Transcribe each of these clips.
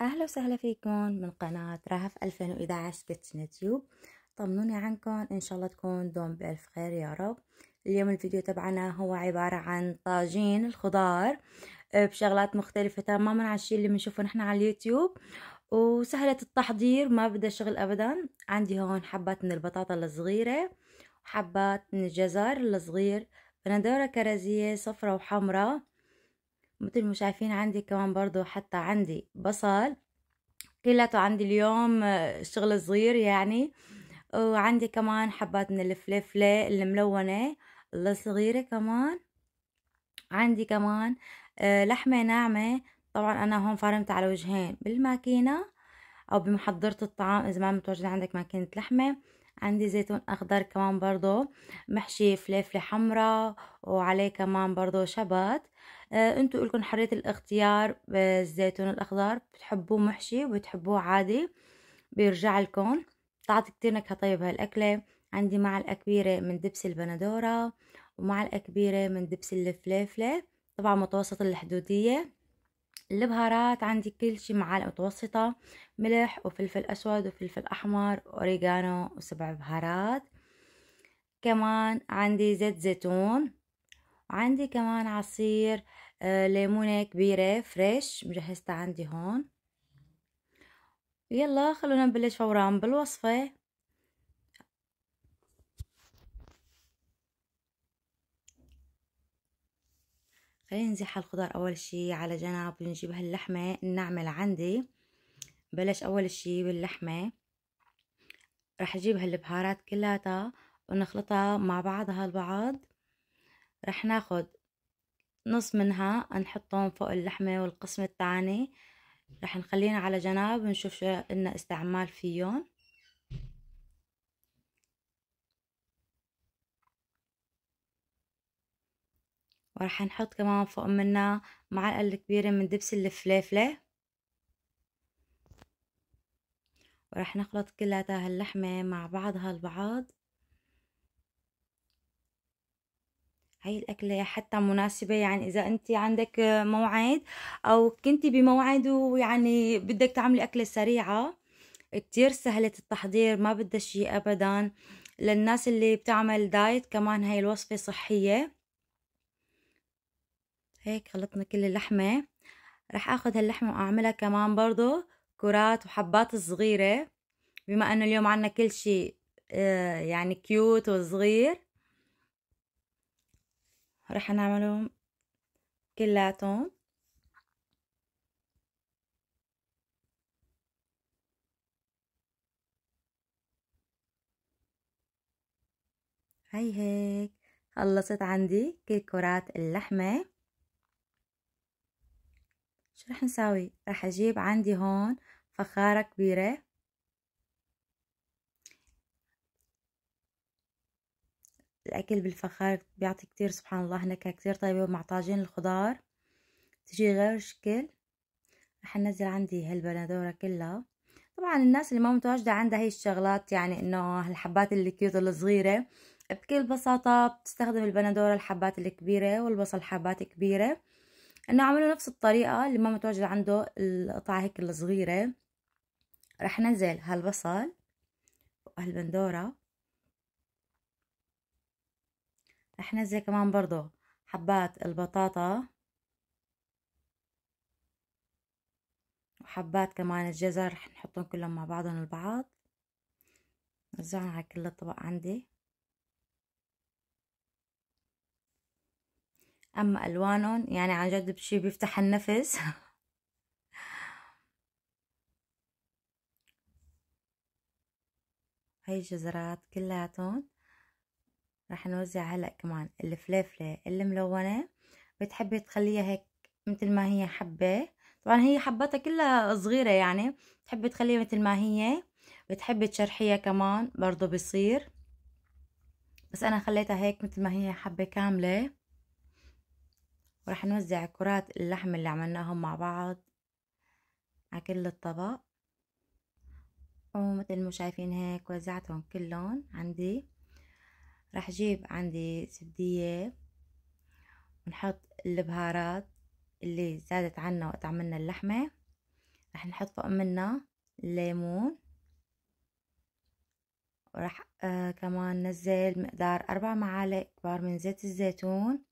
اهلا وسهلا فيكم من قناة رهف 2011 بيتش يوتيوب طمنوني عنكم ان شاء الله تكون دوم بالف خير يا رب اليوم الفيديو تبعنا هو عبارة عن طاجين الخضار آه، بشغلات مختلفة تماما عن الشي اللي بنشوفه نحن على اليوتيوب وسهلة التحضير ما بدها شغل ابدا عندي هون حبات من البطاطا الصغيرة وحبات من الجزر الصغير بندورة كرزية صفرة وحمرة مثل ما شايفين عندي كمان برضو حتى عندي بصل كلته عندي اليوم شغل صغير يعني وعندي كمان حبات من الفلفلة الملونة الصغيرة كمان عندي كمان آه، لحمة ناعمة طبعا أنا هون فرمت على وجهين بالماكينة أو بمحضرة الطعام إذا ما متواجدة عندك ماكينة لحمة عندي زيتون أخضر كمان برضو محشي فلفلة حمراء وعليه كمان برضو شبت آه، انتوا لكم حرية الاختيار آه، الزيتون الاخضر بتحبوه محشي وبتحبوه عادي بيرجع لكم تعطي كتير نكهة طيبة هالاكلة عندي معلقة كبيرة من دبس البندورة ومعلقة كبيرة من دبس الفليفلة طبعا متوسط الحدودية البهارات عندي كل شي معالق متوسطة ملح وفلفل أسود وفلفل أحمر وأوريجانو وسبع بهارات كمان عندي زيت زيتون وعندي كمان عصير آه، ليمونة كبيرة فريش مجهزتها عندي هون يلا خلونا نبلش فورا بالوصفة خلينا نزيح الخضار اول شي على جنب ونجيب هاللحمة نعمل لعندي بلش اول شي باللحمة رح اجيب هالبهارات كلها ونخلطها مع بعضها البعض رح ناخد نص منها نحطهم فوق اللحمة والقسم التاني رح نخلينا على جناب ونشوف شو إلنا استعمال فيهم ورح نحط كمان فوق منها معلقة كبيرة من دبس الفليفلة ورح نخلط كلها هاللحمة مع بعضها البعض هاي الأكلة حتى مناسبة يعني إذا أنت عندك موعد أو كنتي بموعد ويعني بدك تعملي أكلة سريعة كتير سهلة التحضير ما بدها شيء أبدا للناس اللي بتعمل دايت كمان هاي الوصفة صحية هيك خلطنا كل اللحمة رح أخذ هاللحمة وأعملها كمان برضو كرات وحبات صغيرة بما أنه اليوم عنا كل شيء آه، يعني كيوت وصغير رح نعملهم كلاتهم هاي هيك خلصت عندي كل كرات اللحمة شو رح نساوي رح اجيب عندي هون فخارة كبيرة الأكل بالفخار بيعطي كتير سبحان الله نكهة كتير طيبة مع طاجين الخضار تجي غير شكل رح انزل عندي هالبندورة كلها طبعا الناس اللي ما متواجدة عندها هي الشغلات يعني انه اللي الكيوت الصغيرة بكل بساطة بتستخدم البندورة الحبات الكبيرة والبصل حبات كبيرة انه عملوا نفس الطريقة اللي ما متواجدة عنده القطع هيك الصغيرة رح ننزل هالبصل وهالبندورة رح نزل كمان برضو حبات البطاطا وحبات كمان الجزر رح نحطهم كلهم مع بعضهم البعض نوزعهم على كل الطبق عندي اما الوانهم يعني عن جد بشي بيفتح النفس هاي الجزرات كلياتهم راح نوزع هلأ كمان الفليفلة الملونة بتحبي تخليها هيك مثل ما هي حبة طبعا هي حبتها كلها صغيرة يعني بتحبي تخليها مثل ما هي بتحبي تشرحيها كمان برضو بصير بس أنا خليتها هيك مثل ما هي حبة كاملة وراح نوزع كرات اللحم اللي عملناهم مع بعض على كل الطبق ومثل ما شايفين هيك وزعتهم كلهم عندي راح اجيب عندي زبدية ونحط البهارات اللي زادت عنا وقت عملنا اللحمة راح نحط فوق منها الليمون وراح آه كمان نزل مقدار أربع معالق كبار من زيت الزيتون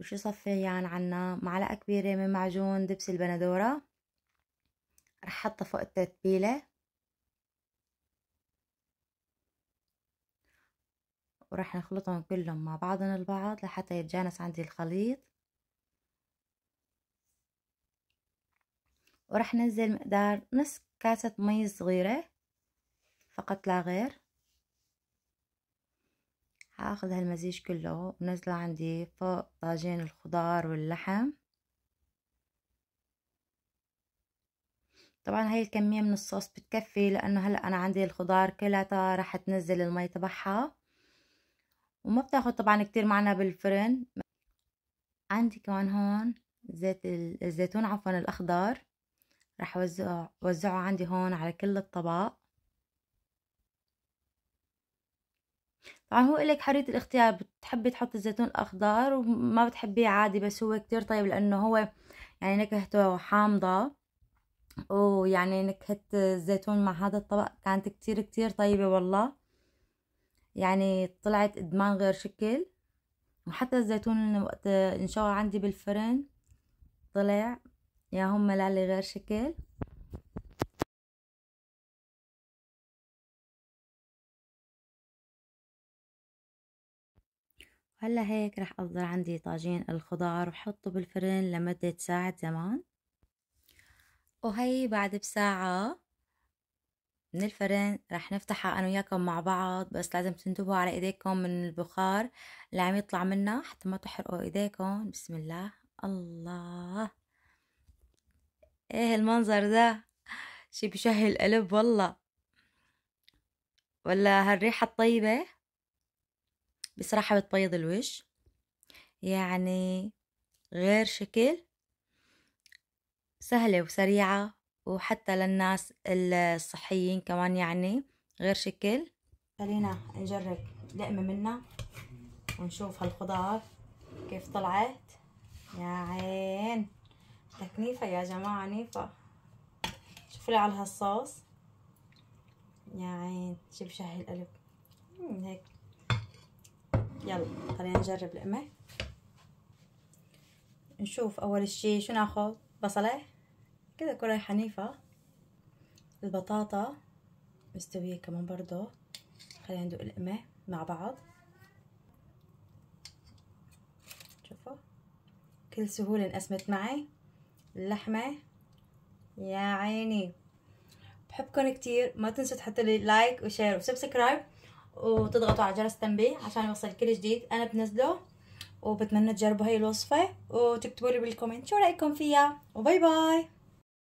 وشو صفيان يعني عنا معلقة كبيرة من معجون دبس البندورة رح حطها فوق التتبيلة وراح نخلطهم كلهم مع بعضهم البعض لحتى يتجانس عندي الخليط وراح ننزل مقدار نص كاسة مي صغيرة فقط لا غير هاخذ هالمزيج كله ونزله عندي فوق طاجين الخضار واللحم طبعا هاي الكمية من الصوص بتكفي لانه هلا انا عندي الخضار كلها راح تنزل المي تبعها وما بتاخد طبعا كتير معنا بالفرن عندي كمان هون زيت الزيتون عفوا الاخضر راح اوزعه وزعه عندي هون على كل الطبق طبعا هو إلك حرية الاختيار بتحبي تحطي الزيتون الأخضر وما بتحبيه عادي بس هو كتير طيب لأنه هو يعني نكهته حامضة ويعني نكهة الزيتون مع هذا الطبق كانت كتير كتير طيبة والله يعني طلعت إدمان غير شكل وحتى الزيتون وقت انشغل عندي بالفرن طلع يا هم لالي غير شكل هلا هيك رح أفضل عندي طاجين الخضار وحطه بالفرن لمدة ساعة زمان وهي بعد بساعة من الفرن رح نفتحها انا وياكم مع بعض بس لازم تنتبهوا على ايديكم من البخار اللي عم يطلع منها حتى ما تحرقوا ايديكم بسم الله الله ايه المنظر ده شي بشهي القلب والله ولا هالريحة الطيبة بصراحة بتبيض الوش يعني غير شكل سهلة وسريعة وحتى للناس الصحيين كمان يعني غير شكل خلينا نجرب لقمة منها ونشوف هالخضار كيف طلعت يا عين تكنيفة يا جماعة نيفة شوفوا لي على هالصوص يا عين شو بشهي القلب هيك يلا خلينا نجرب لقمة نشوف اول شي شو ناخذ بصله كده كرة حنيفة البطاطا مستوية كمان برضو خلينا ندوق لقمة مع بعض شوفوا بكل سهولة انقسمت معي اللحمة يا عيني بحبكم كتير ما تنسوا تحطوا لي لايك وشير وسبسكرايب وتضغطوا على جرس التنبيه عشان يوصل كل جديد انا بنزله وبتمنى تجربوا هاي الوصفة وتكتبوا لي بالكومنت شو رأيكم فيها وباي باي